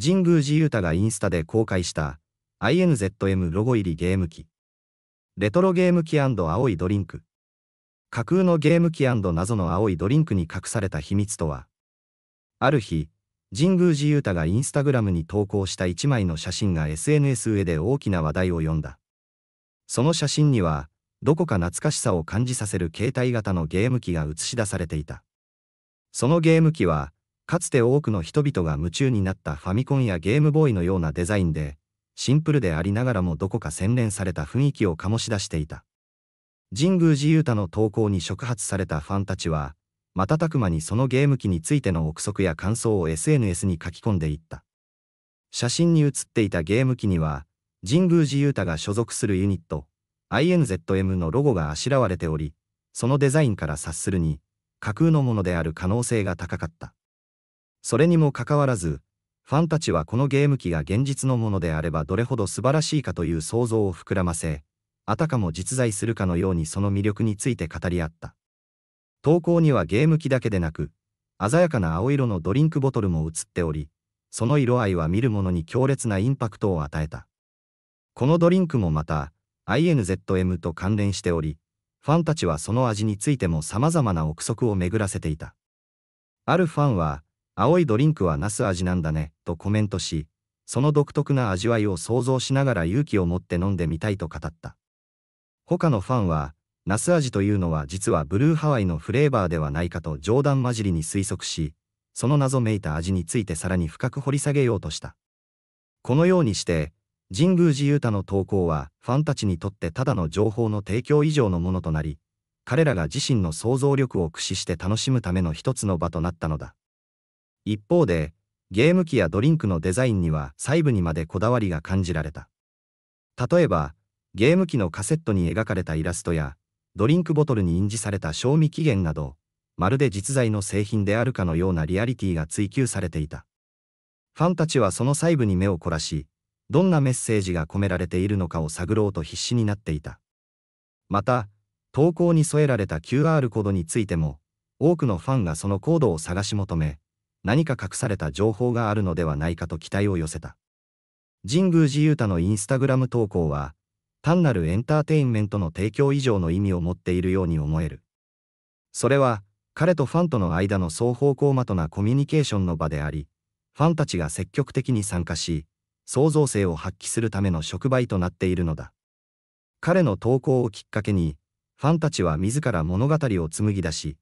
神宮寺勇太がインスタで公開した INZM ロゴ入りゲーム機。レトロゲーム機青いドリンク。架空のゲーム機謎の青いドリンクに隠された秘密とはある日、神宮寺勇太がインスタグラムに投稿した一枚の写真が SNS 上で大きな話題を呼んだ。その写真には、どこか懐かしさを感じさせる携帯型のゲーム機が映し出されていた。そのゲーム機は、かつて多くの人々が夢中になったファミコンやゲームボーイのようなデザインで、シンプルでありながらもどこか洗練された雰囲気を醸し出していた。神宮寺勇太の投稿に触発されたファンたちは、瞬く間にそのゲーム機についての憶測や感想を SNS に書き込んでいった。写真に写っていたゲーム機には、神宮寺勇太が所属するユニット、INZM のロゴがあしらわれており、そのデザインから察するに、架空のものである可能性が高かった。それにもかかわらず、ファンたちはこのゲーム機が現実のものであればどれほど素晴らしいかという想像を膨らませ、あたかも実在するかのようにその魅力について語り合った。投稿にはゲーム機だけでなく、鮮やかな青色のドリンクボトルも映っており、その色合いは見る者に強烈なインパクトを与えた。このドリンクもまた、INZM と関連しており、ファンたちはその味についても様々な憶測を巡らせていた。あるファンは、青いドリンクはナス味なんだね、とコメントし、その独特な味わいを想像しながら勇気を持って飲んでみたいと語った。他のファンは、ナス味というのは実はブルーハワイのフレーバーではないかと冗談交じりに推測し、その謎めいた味についてさらに深く掘り下げようとした。このようにして、神宮寺勇太の投稿はファンたちにとってただの情報の提供以上のものとなり、彼らが自身の想像力を駆使して楽しむための一つの場となったのだ。一方で、ゲーム機やドリンクのデザインには細部にまでこだわりが感じられた。例えば、ゲーム機のカセットに描かれたイラストや、ドリンクボトルに印字された賞味期限など、まるで実在の製品であるかのようなリアリティが追求されていた。ファンたちはその細部に目を凝らし、どんなメッセージが込められているのかを探ろうと必死になっていた。また、投稿に添えられた QR コードについても、多くのファンがそのコードを探し求め、何か隠された情報があるのではないかと期待を寄せた。神宮寺勇太のインスタグラム投稿は、単なるエンターテインメントの提供以上の意味を持っているように思える。それは、彼とファンとの間の双方向的なコミュニケーションの場であり、ファンたちが積極的に参加し、創造性を発揮するための触媒となっているのだ。彼の投稿をきっかけに、ファンたちは自ら物語を紡ぎ出し、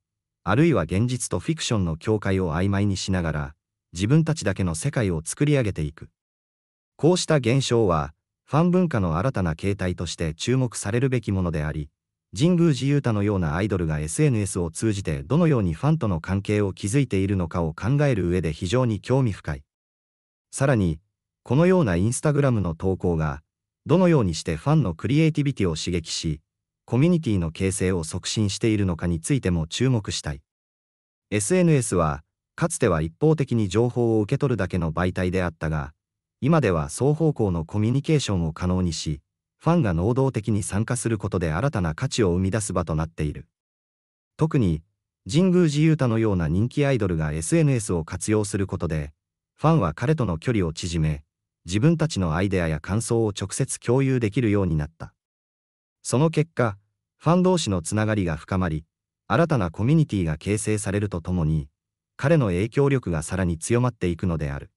あるいは現実とフィクションの境界を曖昧にしながら、自分たちだけの世界を作り上げていく。こうした現象は、ファン文化の新たな形態として注目されるべきものであり、神宮寺勇太のようなアイドルが SNS を通じてどのようにファンとの関係を築いているのかを考える上で非常に興味深い。さらに、このようなインスタグラムの投稿が、どのようにしてファンのクリエイティビティを刺激し、コミュニティの形成を促進しているのかについても注目したい。SNS は、かつては一方的に情報を受け取るだけの媒体であったが、今では双方向のコミュニケーションを可能にし、ファンが能動的に参加することで新たな価値を生み出す場となっている。特に、神宮寺勇太のような人気アイドルが SNS を活用することで、ファンは彼との距離を縮め、自分たちのアイデアや感想を直接共有できるようになった。その結果、ファン同士のつながりが深まり、新たなコミュニティが形成されるとともに、彼の影響力がさらに強まっていくのである。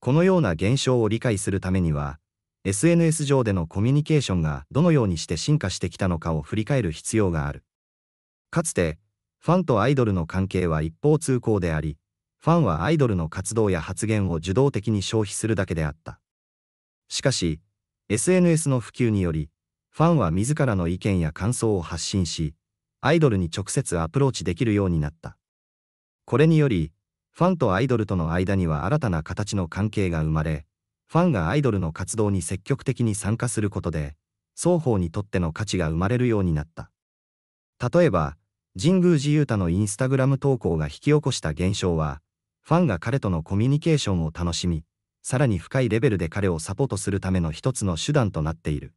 このような現象を理解するためには、SNS 上でのコミュニケーションがどのようにして進化してきたのかを振り返る必要がある。かつて、ファンとアイドルの関係は一方通行であり、ファンはアイドルの活動や発言を受動的に消費するだけであった。しかし、SNS の普及により、ファンは自らの意見や感想を発信し、アイドルに直接アプローチできるようになった。これにより、ファンとアイドルとの間には新たな形の関係が生まれ、ファンがアイドルの活動に積極的に参加することで、双方にとっての価値が生まれるようになった。例えば、神宮寺勇太のインスタグラム投稿が引き起こした現象は、ファンが彼とのコミュニケーションを楽しみ、さらに深いレベルで彼をサポートするための一つの手段となっている。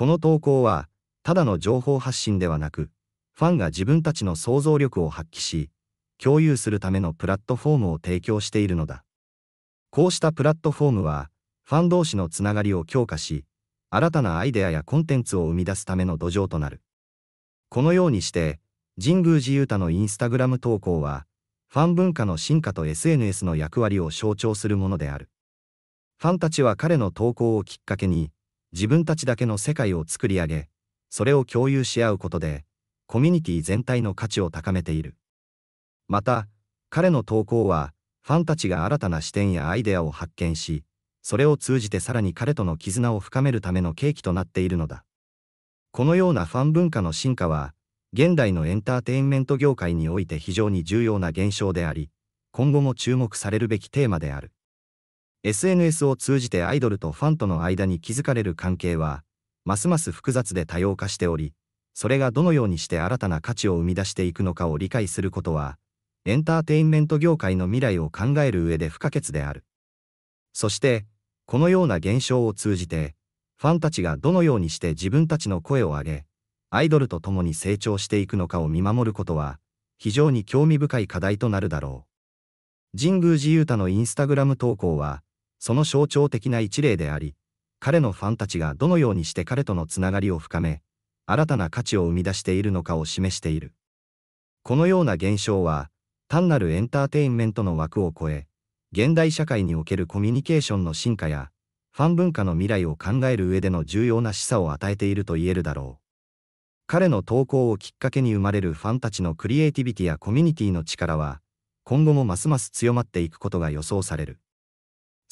この投稿は、ただの情報発信ではなく、ファンが自分たちの想像力を発揮し、共有するためのプラットフォームを提供しているのだ。こうしたプラットフォームは、ファン同士のつながりを強化し、新たなアイデアやコンテンツを生み出すための土壌となる。このようにして、神宮寺勇太のインスタグラム投稿は、ファン文化の進化と SNS の役割を象徴するものである。ファンたちは彼の投稿をきっかけに、自分たちだけの世界を作り上げ、それを共有し合うことで、コミュニティ全体の価値を高めている。また、彼の投稿は、ファンたちが新たな視点やアイデアを発見し、それを通じてさらに彼との絆を深めるための契機となっているのだ。このようなファン文化の進化は、現代のエンターテインメント業界において非常に重要な現象であり、今後も注目されるべきテーマである。SNS を通じてアイドルとファンとの間に築かれる関係は、ますます複雑で多様化しており、それがどのようにして新たな価値を生み出していくのかを理解することは、エンターテインメント業界の未来を考える上で不可欠である。そして、このような現象を通じて、ファンたちがどのようにして自分たちの声を上げ、アイドルと共に成長していくのかを見守ることは、非常に興味深い課題となるだろう。神宮寺雄太のインスタグラム投稿は、その象徴的な一例であり、彼のファンたちがどのようにして彼とのつながりを深め、新たな価値を生み出しているのかを示している。このような現象は、単なるエンターテインメントの枠を超え、現代社会におけるコミュニケーションの進化や、ファン文化の未来を考える上での重要な示唆を与えていると言えるだろう。彼の投稿をきっかけに生まれるファンたちのクリエイティビティやコミュニティの力は、今後もますます強まっていくことが予想される。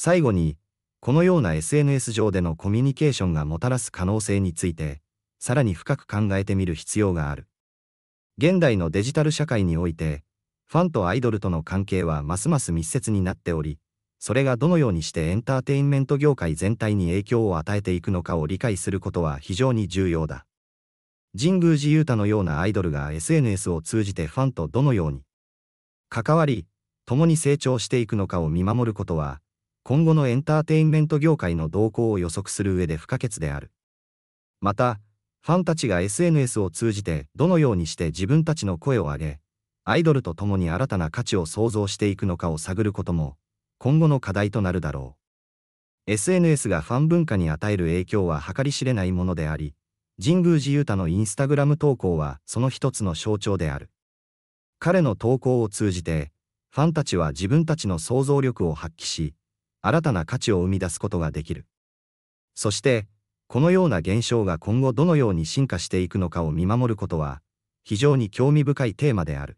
最後に、このような SNS 上でのコミュニケーションがもたらす可能性について、さらに深く考えてみる必要がある。現代のデジタル社会において、ファンとアイドルとの関係はますます密接になっており、それがどのようにしてエンターテインメント業界全体に影響を与えていくのかを理解することは非常に重要だ。神宮寺勇太のようなアイドルが SNS を通じてファンとどのように関わり、共に成長していくのかを見守ることは、今後のエンターテインメント業界の動向を予測する上で不可欠である。また、ファンたちが SNS を通じてどのようにして自分たちの声を上げ、アイドルと共に新たな価値を創造していくのかを探ることも、今後の課題となるだろう。SNS がファン文化に与える影響は計り知れないものであり、神宮寺勇太のインスタグラム投稿はその一つの象徴である。彼の投稿を通じて、ファンたちは自分たちの想像力を発揮し、新たな価値を生み出すことができる。そして、このような現象が今後どのように進化していくのかを見守ることは、非常に興味深いテーマである。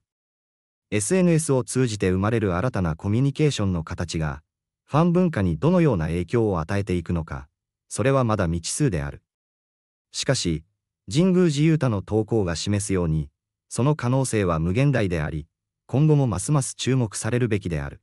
SNS を通じて生まれる新たなコミュニケーションの形が、ファン文化にどのような影響を与えていくのか、それはまだ未知数である。しかし、神宮寺勇太の投稿が示すように、その可能性は無限大であり、今後もますます注目されるべきである。